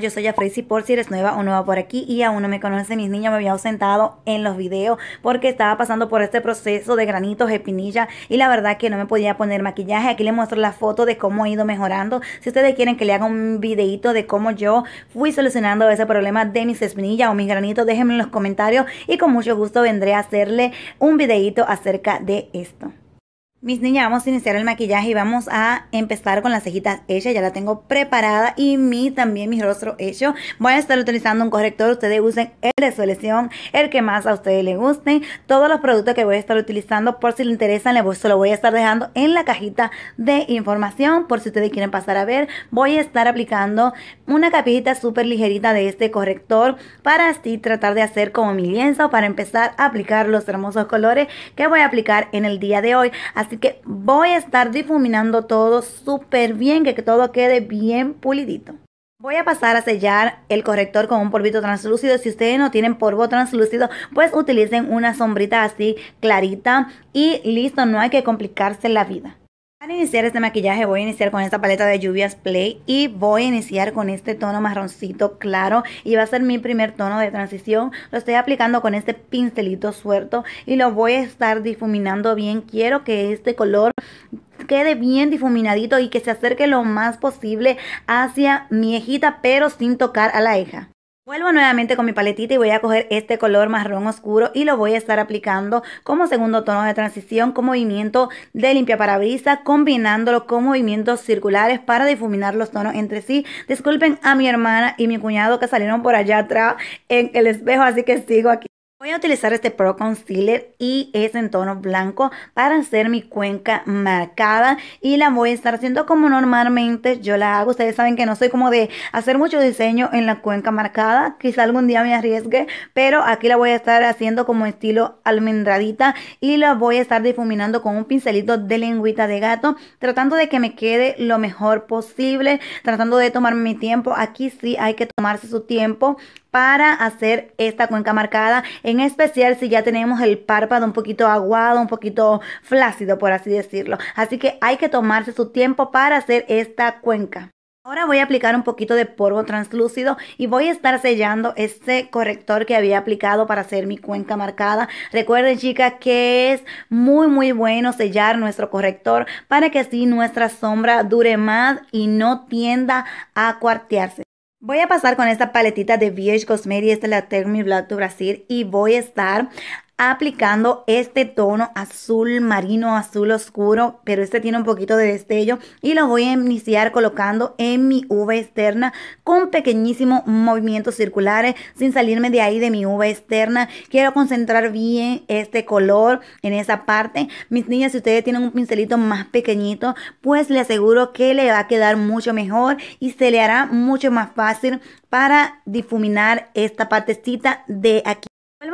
yo soy Afresi por si eres nueva o nueva por aquí y aún no me conocen, mis niños, me había ausentado en los videos porque estaba pasando por este proceso de granitos, espinilla y la verdad que no me podía poner maquillaje, aquí les muestro la foto de cómo he ido mejorando, si ustedes quieren que le haga un videito de cómo yo fui solucionando ese problema de mis espinillas o mis granitos, déjenme en los comentarios y con mucho gusto vendré a hacerle un videito acerca de esto. Mis niñas, vamos a iniciar el maquillaje y vamos a empezar con las cejitas hechas. Ya la tengo preparada y mi también mi rostro hecho. Voy a estar utilizando un corrector. Ustedes usen el de su elección, el que más a ustedes les guste. Todos los productos que voy a estar utilizando, por si les interesan, les voy, voy a estar dejando en la cajita de información. Por si ustedes quieren pasar a ver, voy a estar aplicando una capillita súper ligerita de este corrector para así tratar de hacer como mi lienzo para empezar a aplicar los hermosos colores que voy a aplicar en el día de hoy. Así Así que voy a estar difuminando todo súper bien, que todo quede bien pulidito. Voy a pasar a sellar el corrector con un polvito translúcido. Si ustedes no tienen polvo translúcido, pues utilicen una sombrita así clarita y listo, no hay que complicarse la vida. Para iniciar este maquillaje voy a iniciar con esta paleta de lluvias play y voy a iniciar con este tono marroncito claro y va a ser mi primer tono de transición. Lo estoy aplicando con este pincelito suelto y lo voy a estar difuminando bien. Quiero que este color quede bien difuminadito y que se acerque lo más posible hacia mi hijita pero sin tocar a la hija. Vuelvo nuevamente con mi paletita y voy a coger este color marrón oscuro y lo voy a estar aplicando como segundo tono de transición con movimiento de limpia parabrisas combinándolo con movimientos circulares para difuminar los tonos entre sí. Disculpen a mi hermana y mi cuñado que salieron por allá atrás en el espejo, así que sigo aquí. Voy a utilizar este Pro Concealer y es en tono blanco para hacer mi cuenca marcada y la voy a estar haciendo como normalmente yo la hago. Ustedes saben que no soy como de hacer mucho diseño en la cuenca marcada, quizá algún día me arriesgue, pero aquí la voy a estar haciendo como estilo almendradita y la voy a estar difuminando con un pincelito de lengüita de gato, tratando de que me quede lo mejor posible, tratando de tomarme mi tiempo. Aquí sí hay que tomarse su tiempo para hacer esta cuenca marcada, en especial si ya tenemos el párpado un poquito aguado, un poquito flácido, por así decirlo. Así que hay que tomarse su tiempo para hacer esta cuenca. Ahora voy a aplicar un poquito de polvo translúcido y voy a estar sellando este corrector que había aplicado para hacer mi cuenca marcada. Recuerden chicas que es muy muy bueno sellar nuestro corrector para que así nuestra sombra dure más y no tienda a cuartearse. Voy a pasar con esta paletita de VH Cosmetics, esta es la Termi Blood to Brasil y voy a estar aplicando este tono azul marino, azul oscuro, pero este tiene un poquito de destello y lo voy a iniciar colocando en mi uva externa con pequeñísimos movimientos circulares sin salirme de ahí de mi uva externa. Quiero concentrar bien este color en esa parte. Mis niñas, si ustedes tienen un pincelito más pequeñito, pues le aseguro que le va a quedar mucho mejor y se le hará mucho más fácil para difuminar esta partecita de aquí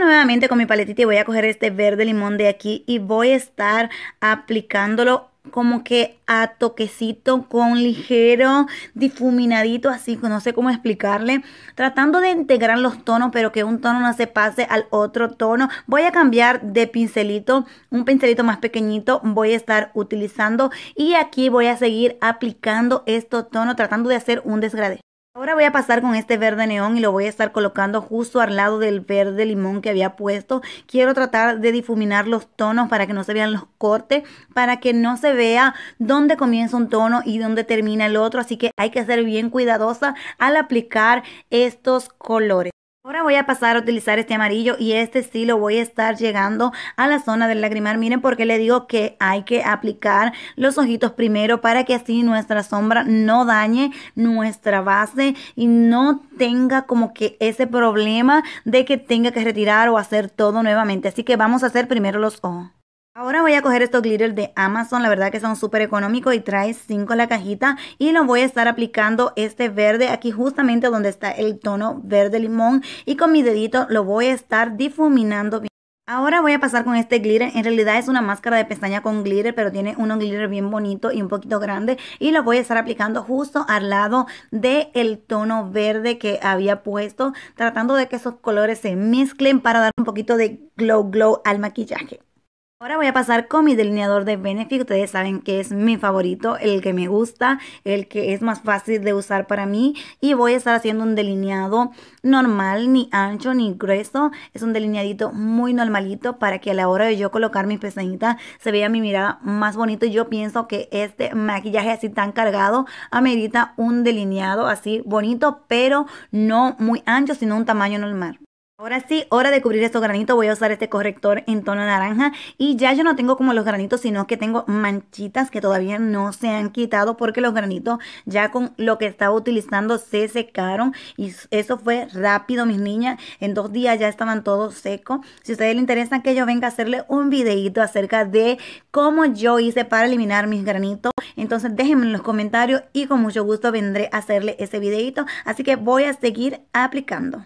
nuevamente con mi paletita y voy a coger este verde limón de aquí y voy a estar aplicándolo como que a toquecito con ligero difuminadito así no sé cómo explicarle tratando de integrar los tonos pero que un tono no se pase al otro tono voy a cambiar de pincelito un pincelito más pequeñito voy a estar utilizando y aquí voy a seguir aplicando este tono tratando de hacer un desgrade Ahora voy a pasar con este verde neón y lo voy a estar colocando justo al lado del verde limón que había puesto. Quiero tratar de difuminar los tonos para que no se vean los cortes, para que no se vea dónde comienza un tono y dónde termina el otro. Así que hay que ser bien cuidadosa al aplicar estos colores. Ahora voy a pasar a utilizar este amarillo y este lo voy a estar llegando a la zona del lagrimal. Miren porque le digo que hay que aplicar los ojitos primero para que así nuestra sombra no dañe nuestra base y no tenga como que ese problema de que tenga que retirar o hacer todo nuevamente. Así que vamos a hacer primero los ojos. Ahora voy a coger estos glitter de Amazon, la verdad que son súper económicos y trae 5 la cajita y lo voy a estar aplicando este verde aquí justamente donde está el tono verde limón y con mi dedito lo voy a estar difuminando bien. Ahora voy a pasar con este glitter, en realidad es una máscara de pestaña con glitter, pero tiene un glitter bien bonito y un poquito grande y lo voy a estar aplicando justo al lado del el tono verde que había puesto, tratando de que esos colores se mezclen para dar un poquito de glow glow al maquillaje. Ahora voy a pasar con mi delineador de Benefit, ustedes saben que es mi favorito, el que me gusta, el que es más fácil de usar para mí y voy a estar haciendo un delineado normal, ni ancho ni grueso, es un delineadito muy normalito para que a la hora de yo colocar mi pestañita se vea mi mirada más bonito y yo pienso que este maquillaje así tan cargado amerita un delineado así bonito pero no muy ancho sino un tamaño normal. Ahora sí, hora de cubrir estos granitos. Voy a usar este corrector en tono naranja. Y ya yo no tengo como los granitos, sino que tengo manchitas que todavía no se han quitado porque los granitos ya con lo que estaba utilizando se secaron. Y eso fue rápido, mis niñas. En dos días ya estaban todos secos. Si a ustedes les interesa que yo venga a hacerle un videito acerca de cómo yo hice para eliminar mis granitos, entonces déjenme en los comentarios y con mucho gusto vendré a hacerle ese videito. Así que voy a seguir aplicando.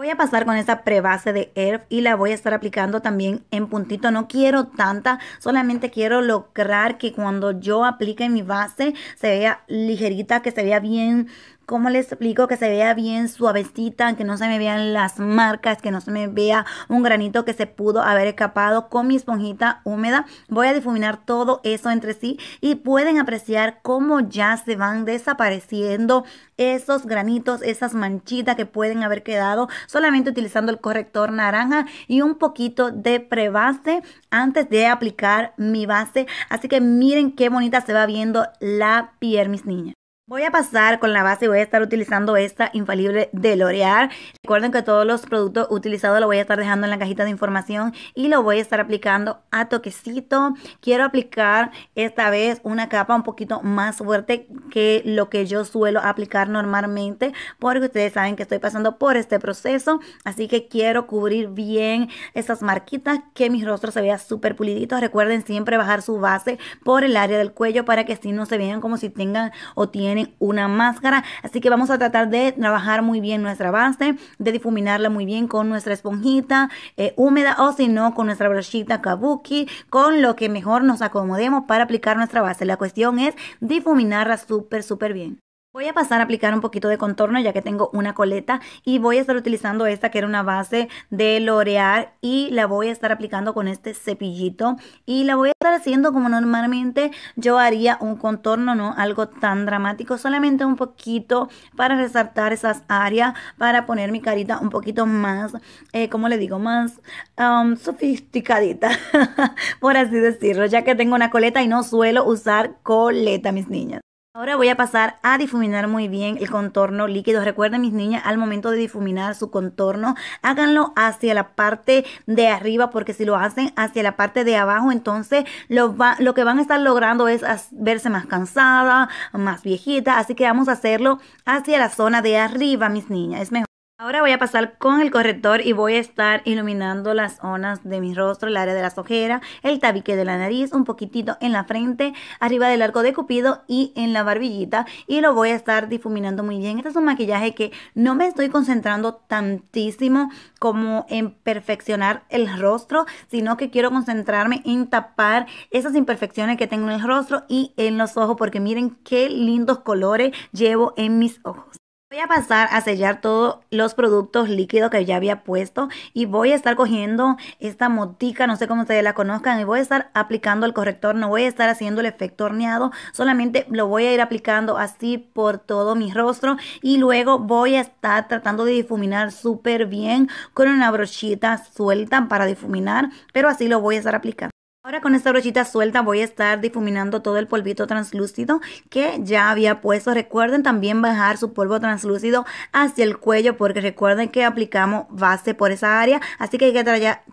Voy a pasar con esa prebase de ERF y la voy a estar aplicando también en puntito. No quiero tanta, solamente quiero lograr que cuando yo aplique mi base se vea ligerita, que se vea bien ¿Cómo les explico que se vea bien suavecita, que no se me vean las marcas, que no se me vea un granito que se pudo haber escapado con mi esponjita húmeda? Voy a difuminar todo eso entre sí y pueden apreciar cómo ya se van desapareciendo esos granitos, esas manchitas que pueden haber quedado solamente utilizando el corrector naranja y un poquito de prebase antes de aplicar mi base. Así que miren qué bonita se va viendo la piel, mis niñas. Voy a pasar con la base y voy a estar utilizando esta infalible de L'Oreal. Recuerden que todos los productos utilizados los voy a estar dejando en la cajita de información y lo voy a estar aplicando a toquecito. Quiero aplicar esta vez una capa un poquito más fuerte que lo que yo suelo aplicar normalmente porque ustedes saben que estoy pasando por este proceso. Así que quiero cubrir bien esas marquitas, que mi rostro se vea súper pulidito. Recuerden siempre bajar su base por el área del cuello para que así no se vean como si tengan o tienen una máscara. Así que vamos a tratar de trabajar muy bien nuestra base, de difuminarla muy bien con nuestra esponjita eh, húmeda o si no con nuestra brochita kabuki, con lo que mejor nos acomodemos para aplicar nuestra base. La cuestión es difuminarla súper, súper bien. Voy a pasar a aplicar un poquito de contorno ya que tengo una coleta y voy a estar utilizando esta que era una base de L'Oreal y la voy a estar aplicando con este cepillito y la voy a estar haciendo como normalmente yo haría un contorno, no algo tan dramático, solamente un poquito para resaltar esas áreas, para poner mi carita un poquito más, eh, como le digo, más um, sofisticadita, por así decirlo, ya que tengo una coleta y no suelo usar coleta, mis niñas. Ahora voy a pasar a difuminar muy bien el contorno líquido. Recuerden mis niñas, al momento de difuminar su contorno, háganlo hacia la parte de arriba porque si lo hacen hacia la parte de abajo, entonces lo, lo que van a estar logrando es verse más cansada, más viejita. Así que vamos a hacerlo hacia la zona de arriba, mis niñas. Es mejor. Ahora voy a pasar con el corrector y voy a estar iluminando las zonas de mi rostro, el área de las ojeras, el tabique de la nariz, un poquitito en la frente, arriba del arco de cupido y en la barbillita y lo voy a estar difuminando muy bien. Este es un maquillaje que no me estoy concentrando tantísimo como en perfeccionar el rostro, sino que quiero concentrarme en tapar esas imperfecciones que tengo en el rostro y en los ojos porque miren qué lindos colores llevo en mis ojos. Voy a pasar a sellar todos los productos líquidos que ya había puesto y voy a estar cogiendo esta motica, no sé cómo ustedes la conozcan, y voy a estar aplicando el corrector, no voy a estar haciendo el efecto horneado, solamente lo voy a ir aplicando así por todo mi rostro y luego voy a estar tratando de difuminar súper bien con una brochita suelta para difuminar, pero así lo voy a estar aplicando. Ahora con esta brochita suelta voy a estar difuminando todo el polvito translúcido que ya había puesto. Recuerden también bajar su polvo translúcido hacia el cuello porque recuerden que aplicamos base por esa área. Así que hay que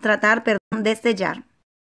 tratar perdón, de sellar.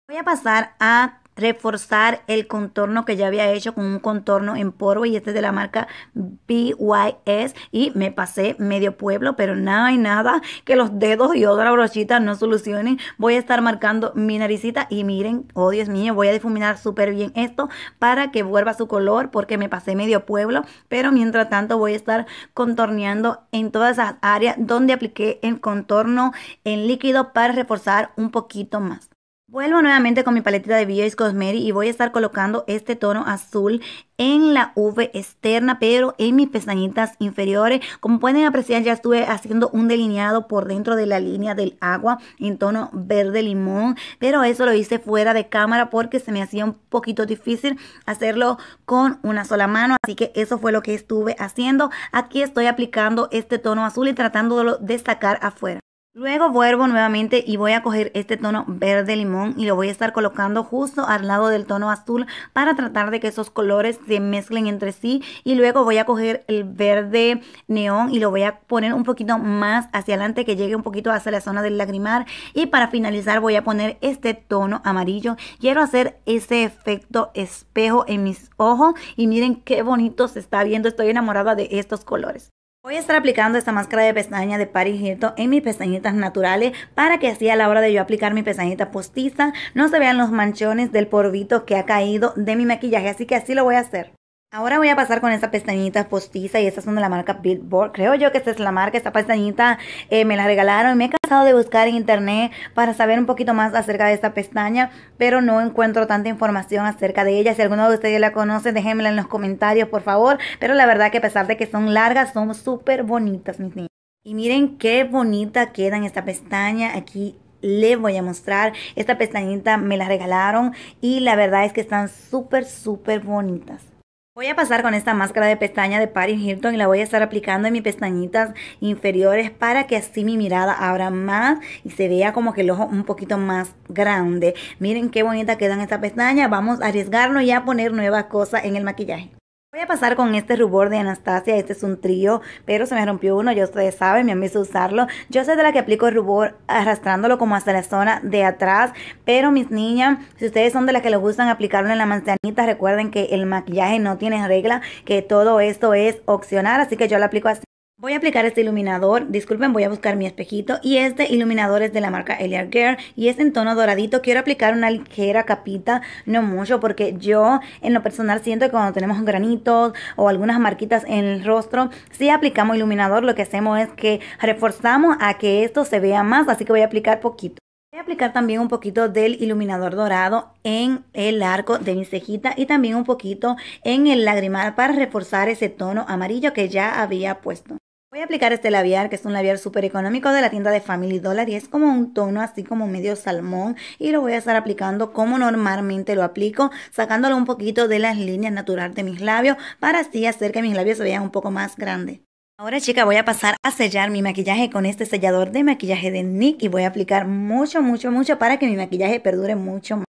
Voy a pasar a reforzar el contorno que ya había hecho con un contorno en polvo y este es de la marca BYS y me pasé medio pueblo, pero nada hay nada que los dedos y otra brochita no solucionen. Voy a estar marcando mi naricita y miren, oh Dios mío, voy a difuminar súper bien esto para que vuelva su color porque me pasé medio pueblo, pero mientras tanto voy a estar contorneando en todas esas áreas donde apliqué el contorno en líquido para reforzar un poquito más. Vuelvo nuevamente con mi paletita de BH Cosmetics y voy a estar colocando este tono azul en la V externa, pero en mis pestañitas inferiores. Como pueden apreciar, ya estuve haciendo un delineado por dentro de la línea del agua en tono verde limón, pero eso lo hice fuera de cámara porque se me hacía un poquito difícil hacerlo con una sola mano, así que eso fue lo que estuve haciendo. Aquí estoy aplicando este tono azul y tratándolo de sacar afuera. Luego vuelvo nuevamente y voy a coger este tono verde limón y lo voy a estar colocando justo al lado del tono azul para tratar de que esos colores se mezclen entre sí y luego voy a coger el verde neón y lo voy a poner un poquito más hacia adelante que llegue un poquito hacia la zona del lagrimar y para finalizar voy a poner este tono amarillo. Quiero hacer ese efecto espejo en mis ojos y miren qué bonito se está viendo, estoy enamorada de estos colores. Voy a estar aplicando esta máscara de pestaña de Paris Hilton en mis pestañitas naturales para que así a la hora de yo aplicar mi pestañita postiza no se vean los manchones del porvito que ha caído de mi maquillaje. Así que así lo voy a hacer. Ahora voy a pasar con esta pestañita postiza y estas son de la marca Billboard. Creo yo que esta es la marca, esta pestañita eh, me la regalaron. Me he cansado de buscar en internet para saber un poquito más acerca de esta pestaña, pero no encuentro tanta información acerca de ella. Si alguno de ustedes la conoce, déjenmela en los comentarios, por favor. Pero la verdad que a pesar de que son largas, son súper bonitas, mis niños. Y miren qué bonita queda esta pestaña aquí les voy a mostrar. Esta pestañita me la regalaron y la verdad es que están súper, súper bonitas. Voy a pasar con esta máscara de pestaña de Paris Hilton y la voy a estar aplicando en mis pestañitas inferiores para que así mi mirada abra más y se vea como que el ojo un poquito más grande. Miren qué bonita quedan estas pestañas. Vamos a arriesgarnos y a poner nuevas cosas en el maquillaje. Voy a pasar con este rubor de Anastasia, este es un trío, pero se me rompió uno, ya ustedes saben, me han visto usarlo. Yo soy de la que aplico el rubor arrastrándolo como hasta la zona de atrás, pero mis niñas, si ustedes son de las que les gustan aplicarlo en la manzanita, recuerden que el maquillaje no tiene regla, que todo esto es opcional, así que yo lo aplico así. Voy a aplicar este iluminador, disculpen, voy a buscar mi espejito y este iluminador es de la marca Eliar Girl y es en tono doradito. Quiero aplicar una ligera capita, no mucho, porque yo en lo personal siento que cuando tenemos granitos o algunas marquitas en el rostro, si aplicamos iluminador lo que hacemos es que reforzamos a que esto se vea más, así que voy a aplicar poquito. Voy a aplicar también un poquito del iluminador dorado en el arco de mi cejita y también un poquito en el lagrimal para reforzar ese tono amarillo que ya había puesto. Voy a aplicar este labial, que es un labial súper económico de la tienda de Family Dollar y es como un tono así como medio salmón y lo voy a estar aplicando como normalmente lo aplico, sacándolo un poquito de las líneas naturales de mis labios para así hacer que mis labios se vean un poco más grandes. Ahora chica voy a pasar a sellar mi maquillaje con este sellador de maquillaje de Nick y voy a aplicar mucho, mucho, mucho para que mi maquillaje perdure mucho más.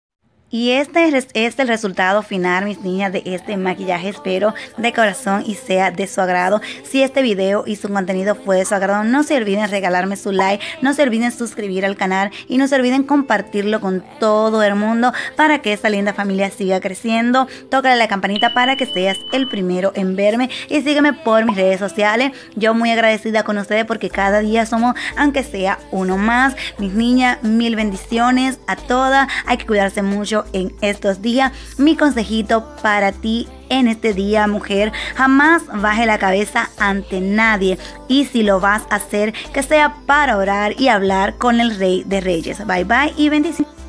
Y este es el resultado final, mis niñas, de este maquillaje. Espero de corazón y sea de su agrado. Si este video y su contenido fue de su agrado, no se olviden regalarme su like, no se olviden suscribir al canal y no se olviden compartirlo con todo el mundo para que esta linda familia siga creciendo. Tócale la campanita para que seas el primero en verme y sígueme por mis redes sociales. Yo muy agradecida con ustedes porque cada día somos, aunque sea uno más. Mis niñas, mil bendiciones a todas. Hay que cuidarse mucho en estos días. Mi consejito para ti en este día, mujer. Jamás baje la cabeza ante nadie. Y si lo vas a hacer, que sea para orar y hablar con el Rey de Reyes. Bye bye y bendiciones.